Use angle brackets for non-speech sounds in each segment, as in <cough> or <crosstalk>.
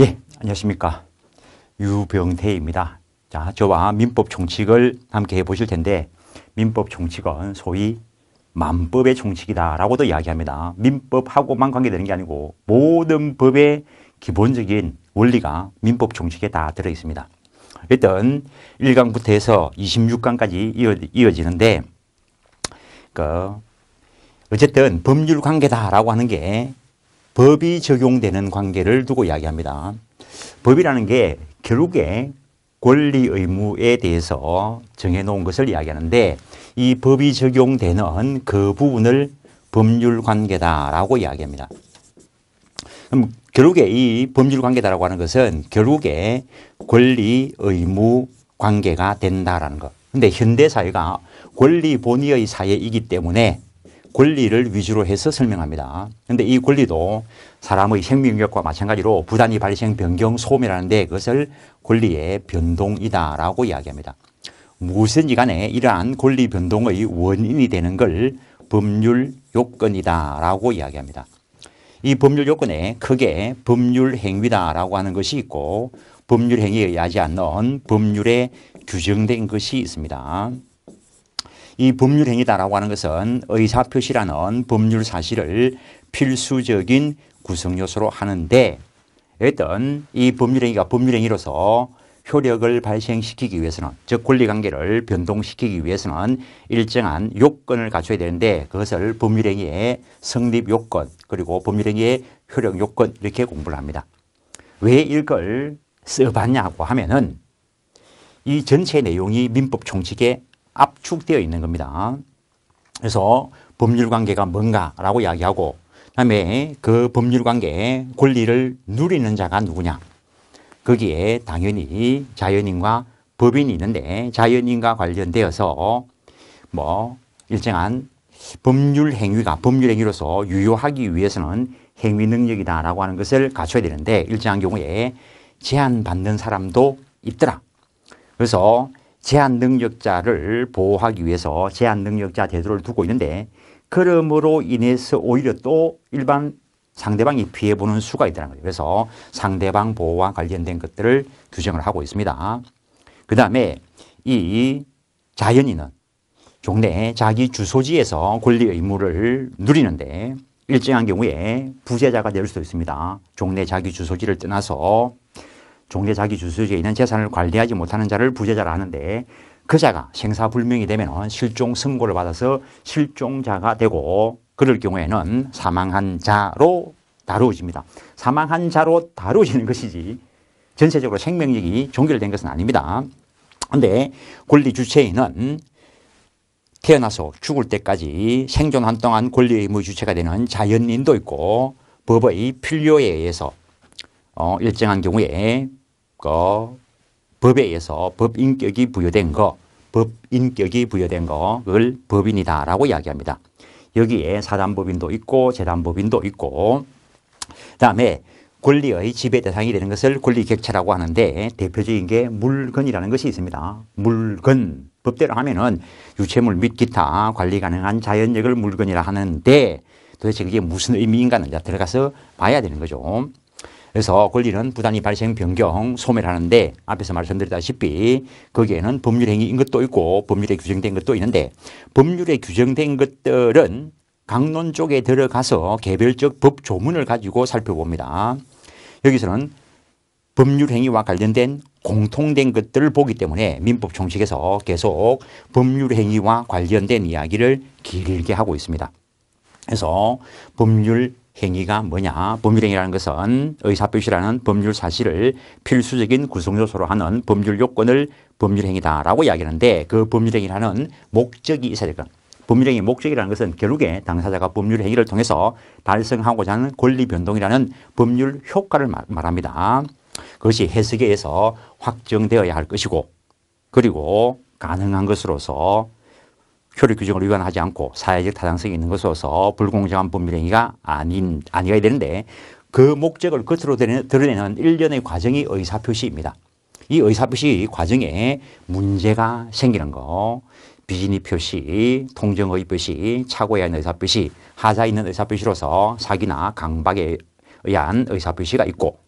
예, 안녕하십니까. 유병태입니다. 자, 저와 민법 총칙을 함께 해보실 텐데, 민법 총칙은 소위 만법의 총칙이다라고도 이야기합니다. 민법하고만 관계되는 게 아니고, 모든 법의 기본적인 원리가 민법 총칙에 다 들어있습니다. 일단, 1강부터 해서 26강까지 이어, 지는데 그, 어쨌든 법률 관계다라고 하는 게 법이 적용되는 관계를 두고 이야기합니다. 법이라는 게 결국에 권리 의무에 대해서 정해놓은 것을 이야기하는데 이 법이 적용되는 그 부분을 법률 관계다라고 이야기합니다. 그럼 결국에 이 법률 관계다라고 하는 것은 결국에 권리 의무 관계가 된다라는 것. 근데 현대 사회가 권리 본위의 사회이기 때문에 권리를 위주로 해서 설명합니다. 그런데 이 권리도 사람의 생명력과 마찬가지로 부단히 발생 변경 소멸하는데 그것을 권리의 변동이다라고 이야기합니다. 무엇인지 간에 이러한 권리 변동의 원인이 되는 걸 법률 요건이다라고 이야기합니다. 이 법률 요건에 크게 법률 행위다라고 하는 것이 있고 법률 행위에 의하지 않는 법률에 규정된 것이 있습니다. 이 법률 행위다라고 하는 것은 의사 표시라는 법률 사실을 필수적인 구성 요소로 하는데 어떤 이 법률 행위가 법률 행위로서 효력을 발생시키기 위해서는 즉 권리 관계를 변동시키기 위해서는 일정한 요건을 갖춰야 되는데 그것을 법률 행위의 성립 요건 그리고 법률 행위의 효력 요건 이렇게 공부를 합니다. 왜 이걸 써봤냐고 하면은 이 전체 내용이 민법 총칙에 압축되어 있는 겁니다. 그래서 법률 관계가 뭔가라고 이야기하고 그다음에 그 법률 관계의 권리를 누리는 자가 누구냐? 거기에 당연히 자연인과 법인이 있는데 자연인과 관련되어서 뭐 일정한 법률 행위가 법률 행위로서 유효하기 위해서는 행위 능력이다라고 하는 것을 갖춰야 되는데 일정한 경우에 제한받는 사람도 있더라. 그래서 제한 능력자를 보호하기 위해서 제한 능력자 제도를 두고 있는데 그러므로 인해서 오히려 또 일반 상대방이 피해보는 수가 있다는 거죠 그래서 상대방 보호와 관련된 것들을 규정을 하고 있습니다. 그 다음에 이 자연인은 종래 자기 주소지에서 권리 의무를 누리는데 일정한 경우에 부재자가 될 수도 있습니다. 종래 자기 주소지를 떠나서 종교 자기 주소지에 있는 재산을 관리하지 못하는 자를 부재자라 하는데 그 자가 생사불명이 되면 실종 선고를 받아서 실종자가 되고 그럴 경우에는 사망한 자로 다루어집니다. 사망한 자로 다루어지는 것이지 전체적으로 생명력이 종결된 것은 아닙니다. 그런데 권리 주체인은 태어나서 죽을 때까지 생존한 동안 권리의 의무 주체가 되는 자연인도 있고 법의 필요에 의해서 어, 일정한 경우에 거, 법에 의해서 법 인격이 부여된 거, 법 인격이 부여된 거를 법인이다라고 이야기합니다. 여기에 사단법인도 있고 재단법인도 있고 그다음에 권리의 지배 대상이 되는 것을 권리객체라고 하는데 대표적인 게 물건이라는 것이 있습니다. 물건. 법대로 하면은 유체물 및 기타 관리 가능한 자연력을 물건이라 하는데 도대체 그게 무슨 의미인가는 들어가서 봐야 되는 거죠. 그래서 권리는 부단히 발생, 변경, 소멸하는데 앞에서 말씀드렸다시피 거기에는 법률행위인 것도 있고 법률에 규정된 것도 있는데 법률에 규정된 것들은 강론 쪽에 들어가서 개별적 법 조문을 가지고 살펴봅니다. 여기서는 법률행위와 관련된 공통된 것들을 보기 때문에 민법 총칙에서 계속 법률행위와 관련된 이야기를 길게 하고 있습니다. 그래서 법률 행위가 뭐냐? 법률행위라는 것은 의사표시라는 법률 사실을 필수적인 구성요소로 하는 법률 요건을 법률행위다라고 이야기하는데 그 법률행위라는 목적이 있어야 될 것. 법률행위 목적이라는 것은 결국에 당사자가 법률행위를 통해서 달성하고자 하는 권리 변동이라는 법률 효과를 말합니다. 그것이 해석에 의해서 확정되어야 할 것이고 그리고 가능한 것으로서 효력 규정을 위반하지 않고 사회적 타당성이 있는 것으로서 불공정한 법률행위가 아닌, 아니어야 되는데 그 목적을 겉으로 드러내는 일련의 과정이 의사표시입니다. 이 의사표시 과정에 문제가 생기는 거, 비즈니 표시, 통정의 표시, 착오에 의한 의사표시, 하자 있는 의사표시로서 사기나 강박에 의한 의사표시가 있고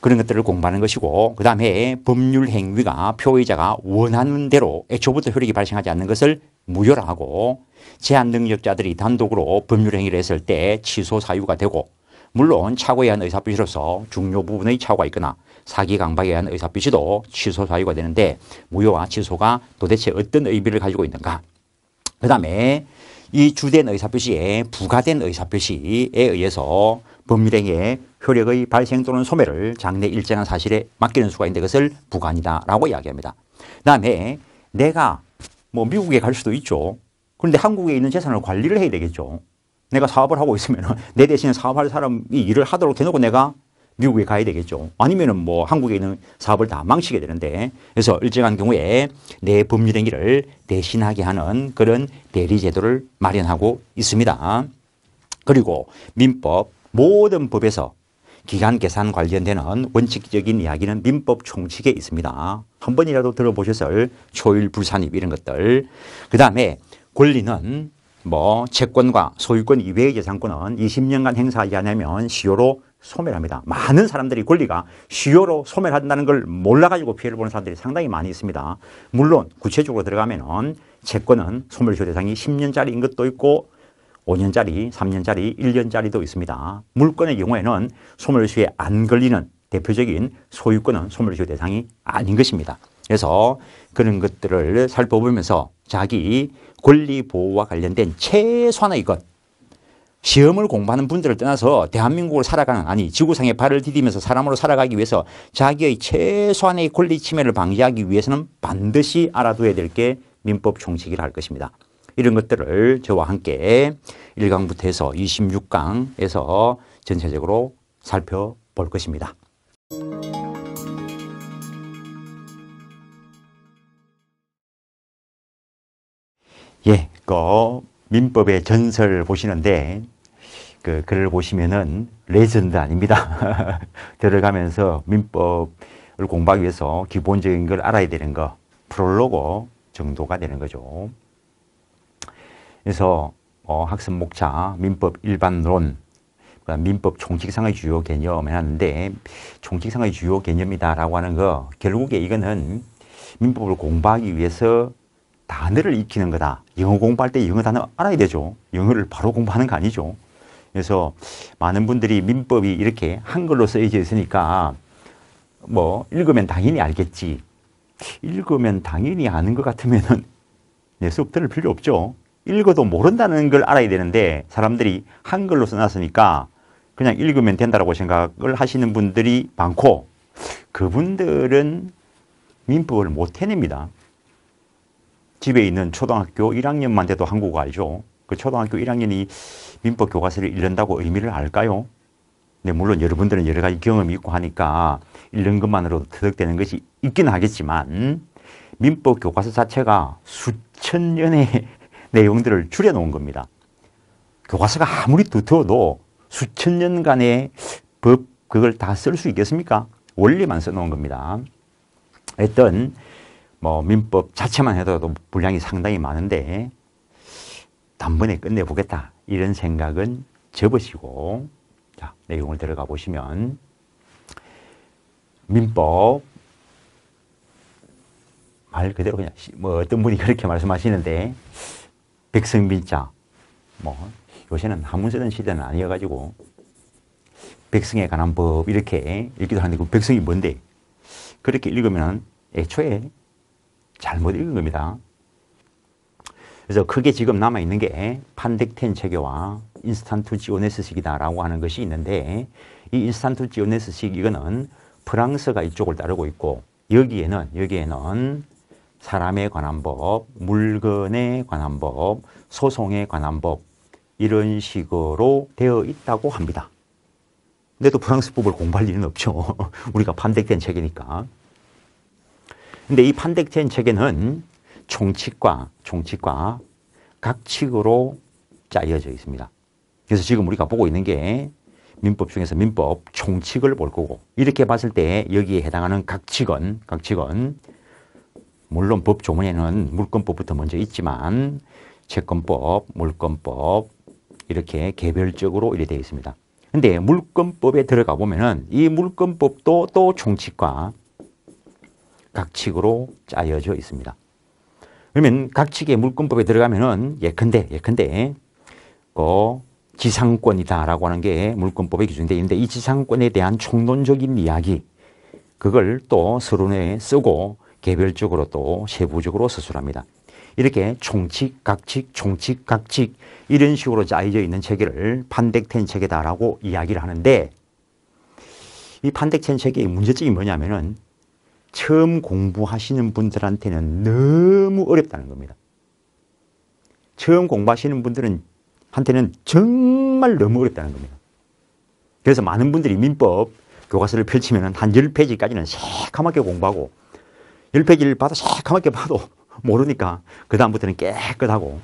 그런 것들을 공부하는 것이고 그 다음에 법률 행위가 표의자가 원하는 대로 애초부터 효력이 발생하지 않는 것을 무효라고 제한 능력자들이 단독으로 법률 행위를 했을 때 취소 사유가 되고 물론 착오에 의한 의사표시로서 중요 부분의 착오가 있거나 사기 강박에 의한 의사표시도 취소 사유가 되는데 무효와 취소가 도대체 어떤 의미를 가지고 있는가 그 다음에 이 주된 의사표시에 부과된 의사표시에 의해서 법률행위의 효력의 발생 또는 소멸을 장래 일정한 사실에 맡기는 수가 있는데 그것을 부관이다라고 이야기합니다. 그 다음에 내가 뭐 미국에 갈 수도 있죠. 그런데 한국에 있는 재산을 관리를 해야 되겠죠. 내가 사업을 하고 있으면 <laughs> 내 대신에 사업할 사람이 일을 하도록 해놓고 내가 미국에 가야 되겠죠. 아니면은 뭐 한국에 있는 사업을 다 망치게 되는데 그래서 일정한 경우에 내 법률행위를 대신하게 하는 그런 대리제도를 마련하고 있습니다. 그리고 민법 모든 법에서 기간 계산 관련되는 원칙적인 이야기는 민법 총칙에 있습니다. 한 번이라도 들어보셨을 초일 불산입 이런 것들. 그 다음에 권리는 뭐 채권과 소유권 이외의 재산권은 20년간 행사하지 않으면 시효로 소멸합니다. 많은 사람들이 권리가 시효로 소멸한다는 걸 몰라가지고 피해를 보는 사람들이 상당히 많이 있습니다. 물론 구체적으로 들어가면은 채권은 소멸시효 대상이 10년짜리인 것도 있고 5년짜리, 3년짜리, 1년짜리도 있습니다. 물건의 경우에는 소멸시효에 안 걸리는 대표적인 소유권은 소멸시효 대상이 아닌 것입니다. 그래서 그런 것들을 살펴보면서 자기 권리보호와 관련된 최소한의 것, 시험을 공부하는 분들을 떠나서 대한민국을 살아가는 아니 지구상에 발을 디디면서 사람으로 살아가기 위해서 자기의 최소한의 권리 침해를 방지하기 위해서는 반드시 알아둬야 될 게 민법 총칙이라 할 것입니다. 이런 것들을 저와 함께 1강부터 해서 26강에서 전체적으로 살펴볼 것입니다. 예, 그 민법의 전설 보시는데 그 글을 보시면은 레전드 아닙니다. <laughs> 들어가면서 민법을 공부하기 위해서 기본적인 걸 알아야 되는 거, 프롤로그 정도가 되는 거죠. 그래서 어, 학습 목차, 민법 일반론, 민법 총칙상의 주요 개념을 하는데 총칙상의 주요 개념이다라고 하는 거 결국에 이거는 민법을 공부하기 위해서 단어를 익히는 거다. 영어 공부할 때 영어 단어 알아야 되죠. 영어를 바로 공부하는 거 아니죠. 그래서 많은 분들이 민법이 이렇게 한글로 쓰여져 있으니까 뭐 읽으면 당연히 알겠지. 읽으면 당연히 아는 것 같으면은 내 수업 들을 필요 없죠. 읽어도 모른다는 걸 알아야 되는데 사람들이 한글로 써놨으니까 그냥 읽으면 된다고 생각을 하시는 분들이 많고 그분들은 민법을 못 해냅니다. 집에 있는 초등학교 1학년만 돼도 한국어 알죠. 그 초등학교 1학년이 민법 교과서를 읽는다고 의미를 알까요? 네, 물론 여러분들은 여러 가지 경험이 있고 하니까 읽는 것만으로도 터득되는 것이 있긴 하겠지만 민법 교과서 자체가 수천 년의 내용들을 줄여놓은 겁니다. 교과서가 아무리 두터워도 수천 년간의 법, 그걸 다 쓸 수 있겠습니까? 원리만 써놓은 겁니다. 어떤 뭐 민법 자체만 해도 분량이 상당히 많은데 단번에 끝내보겠다 이런 생각은 접으시고 자 내용을 들어가 보시면 민법 말 그대로 그냥 뭐 어떤 분이 그렇게 말씀하시는데 백성빈자 뭐 요새는 한문 쓰던 시대는 아니어가지고 백성에 관한 법 이렇게 읽기도 하는데 그 백성이 뭔데 그렇게 읽으면 애초에 잘못 읽은 겁니다. 그래서 크게 지금 남아있는 게 판덱텐 체계와 인스탄투 지오네스식이다라고 하는 것이 있는데 이 인스탄투 지오네스식 이거는 프랑스가 이쪽을 따르고 있고 여기에는 여기에는 사람에 관한 법, 물건에 관한 법, 소송에 관한 법 이런 식으로 되어 있다고 합니다. 근데 또 프랑스법을 공부할 일은 없죠. <laughs> 우리가 판덱된 체계니까. 근데 이 판덱된 체계는 총칙과 총칙과 각칙으로 짜여져 있습니다. 그래서 지금 우리가 보고 있는 게 민법 중에서 민법 총칙을 볼 거고 이렇게 봤을 때 여기에 해당하는 각칙은 각칙은 물론 법 조문에는 물권법부터 먼저 있지만 채권법, 물권법 이렇게 개별적으로 이래 되어 있습니다. 근데 물권법에 들어가 보면은 이 물권법도 또 총칙과 각칙으로 짜여져 있습니다. 그러면 각칙의 물권법에 들어가면은 예컨대 예컨대 그 지상권이다라고 하는 게 물권법에 기준되 있는데 이 지상권에 대한 총론적인 이야기 그걸 또 서론에 쓰고 개별적으로 또 세부적으로 서술합니다. 이렇게 총칙, 각칙, 총칙, 각칙 이런 식으로 짜여져 있는 체계를 판덱텐 체계다라고 이야기를 하는데 이 판덱텐 체계의 문제점이 뭐냐면은 처음 공부하시는 분들한테는 너무 어렵다는 겁니다. 처음 공부하시는 분들 한테는 정말 너무 어렵다는 겁니다. 그래서 많은 분들이 민법 교과서를 펼치면 한 10페이지까지는 새까맣게 공부하고 1 0 0를 봐도 새까맣게 봐도 <laughs> 모르니까 그 다음부터는 깨끗하고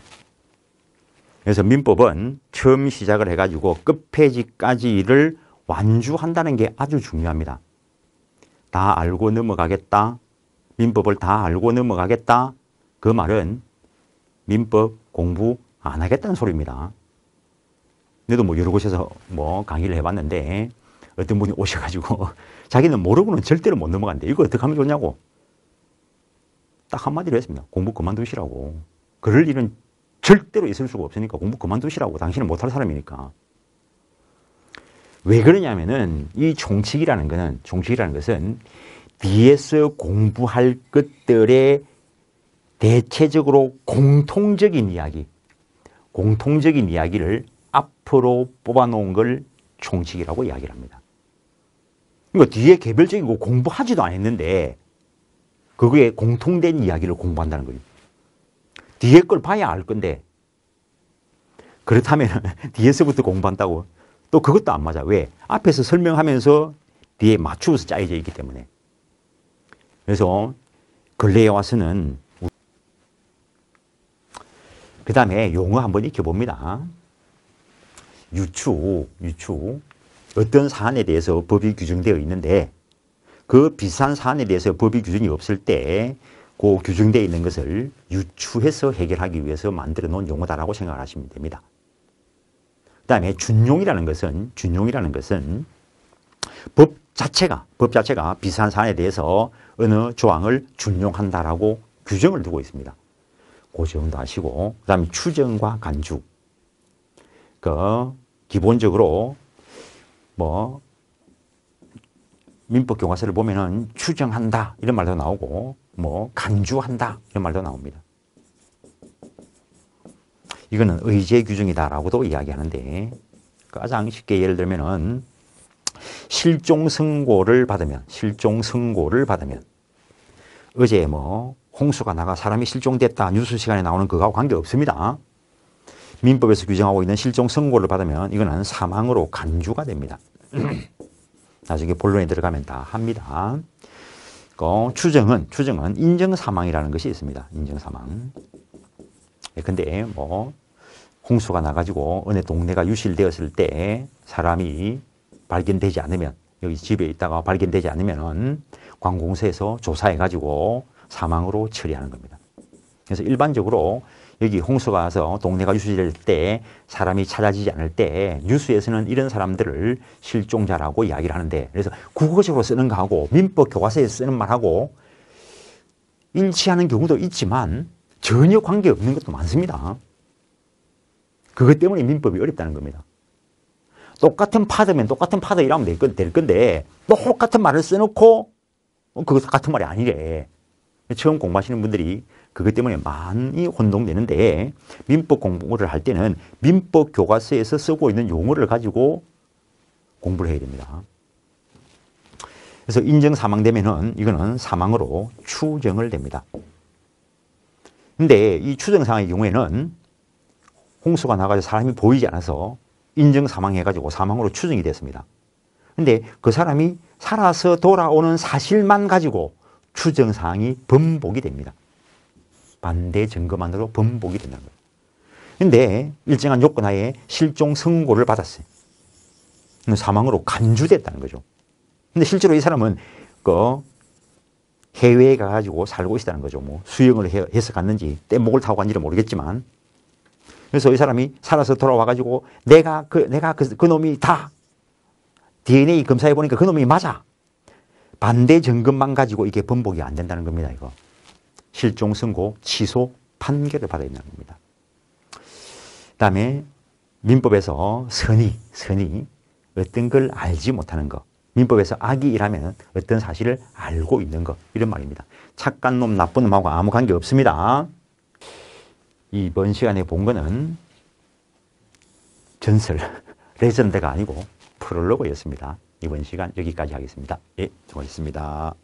그래서 민법은 처음 시작을 해가지고 끝페이지까지를 완주한다는 게 아주 중요합니다. 다 알고 넘어가겠다. 민법을 다 알고 넘어가겠다. 그 말은 민법 공부 안 하겠다는 소리입니다. 근데도 뭐 여러 곳에서 뭐 강의를 해봤는데 어떤 분이 오셔가지고 <laughs> 자기는 모르고는 절대로 못 넘어간대. 이거 어떻게 하면 좋냐고. 딱 한마디로 했습니다. 공부 그만두시라고. 그럴 일은 절대로 있을 수가 없으니까 공부 그만두시라고. 당신은 못할 사람이니까. 왜 그러냐면은 이 종칙이라는 것은 종칙이라는 것은 뒤에서 공부할 것들의 대체적으로 공통적인 이야기, 공통적인 이야기를 앞으로 뽑아놓은 걸 종칙이라고 이야기를 합니다. 그러니까 뒤에 개별적이고 공부하지도 않았는데 그거에 공통된 이야기를 공부한다는 거예요. 뒤에 걸 봐야 알 건데 그렇다면 <laughs> 뒤에서부터 공부한다고 또 그것도 안 맞아. 왜? 앞에서 설명하면서 뒤에 맞추어서 짜여져 있기 때문에. 그래서 근래에 와서는 그 다음에 용어 한번 익혀봅니다. 유추, 유추. 어떤 사안에 대해서 법이 규정되어 있는데 그 비슷한 사안에 대해서 법이 규정이 없을 때 그 규정되어 있는 것을 유추해서 해결하기 위해서 만들어 놓은 용어다라고 생각을 하시면 됩니다. 그 다음에 준용이라는 것은 준용이라는 것은 법 자체가 법 자체가 비슷한 사안에 대해서 어느 조항을 준용한다라고 규정을 두고 있습니다. 고지도 그 아시고 그 다음에 추정과 간죽 그 기본적으로 뭐 민법 교과서를 보면은 추정한다 이런 말도 나오고 뭐 간주한다 이런 말도 나옵니다. 이거는 의제 규정이다라고도 이야기하는데 가장 쉽게 예를 들면은 실종 선고를 받으면 실종 선고를 받으면 어제 뭐 홍수가 나가 사람이 실종됐다 뉴스 시간에 나오는 그거하고 관계 없습니다. 민법에서 규정하고 있는 실종 선고를 받으면 이거는 사망으로 간주가 됩니다. <clears throat> 나중에 본론에 들어가면 다 합니다. 그 추정은 추정은 인정 사망이라는 것이 있습니다. 인정 사망. 예, 근데 뭐 홍수가 나가지고 어느 동네가 유실되었을 때 사람이 발견되지 않으면 여기 집에 있다가 발견되지 않으면은 관공서에서 조사해 가지고 사망으로 처리하는 겁니다. 그래서 일반적으로 여기 홍수가 와서 동네가 유수될 때 사람이 찾아지지 않을 때 뉴스에서는 이런 사람들을 실종자라고 이야기를 하는데 그래서 국어적으로 쓰는 거하고 민법 교과서에 쓰는 말하고 일치하는 경우도 있지만 전혀 관계없는 것도 많습니다. 그것 때문에 민법이 어렵다는 겁니다. 똑같은 파드면 똑같은 파드 이라면 될, 건, 될 건데 똑같은 말을 써놓고 그것 같은 말이 아니래. 처음 공부하시는 분들이 그것 때문에 많이 혼동되는데 민법 공부를 할 때는 민법 교과서에서 쓰고 있는 용어를 가지고 공부를 해야 됩니다. 그래서 인정 사망되면은 이거는 사망으로 추정을 됩니다. 근데 이 추정상의 경우에는 홍수가 나가서 사람이 보이지 않아서 인정 사망해가지고 사망으로 추정이 됐습니다. 근데 그 사람이 살아서 돌아오는 사실만 가지고 추정사항이 번복이 됩니다. 반대 증거만으로 번복이 된다는 거예요. 근데 일정한 요건 하에 실종 선고를 받았어요. 사망으로 간주됐다는 거죠. 근데 실제로 이 사람은 그 해외에 가가지고 살고 있다는 거죠. 뭐 수영을 해, 서 갔는지 떼목을 타고 간지는 모르겠지만 그래서 이 사람이 살아서 돌아와가지고 내가 그 내가 그, 그 놈이 다 DNA 검사해 보니까 그 놈이 맞아. 반대 증거만 가지고 이게 번복이 안 된다는 겁니다. 이거. 실종 선고 취소 판결을 받아야 된다는 겁니다. 다음에 민법에서 선의, 선의 어떤 걸 알지 못하는 것 민법에서 악이 일면 어떤 사실을 알고 있는 것 이런 말입니다. 착한 놈, 나쁜 놈하고 아무 관계 없습니다. 이번 시간에 본 거는 전설, <laughs> 레전드가 아니고 프롤로그였습니다. 이번 시간 여기까지 하겠습니다. 예, 수고하셨습니다.